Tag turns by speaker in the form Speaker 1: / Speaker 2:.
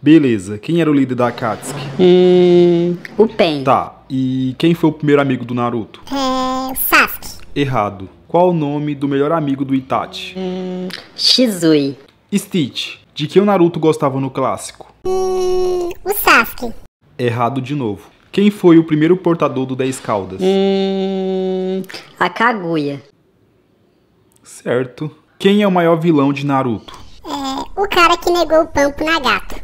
Speaker 1: Beleza. Quem era o líder da Akatsuki? Hum, o Pen. Tá. E quem foi o primeiro amigo do Naruto?
Speaker 2: É, Sasuke.
Speaker 1: Errado. Qual o nome do melhor amigo do Itachi? Hum, Shizui. Stitch. De quem o Naruto gostava no clássico?
Speaker 3: Hum, o Sasuke.
Speaker 1: Errado de novo. Quem foi o primeiro portador do 10 Caldas?
Speaker 3: Hum, a Kaguya.
Speaker 1: Certo. Quem é o maior vilão de Naruto?
Speaker 3: É, o cara que negou o pão pro Nagato.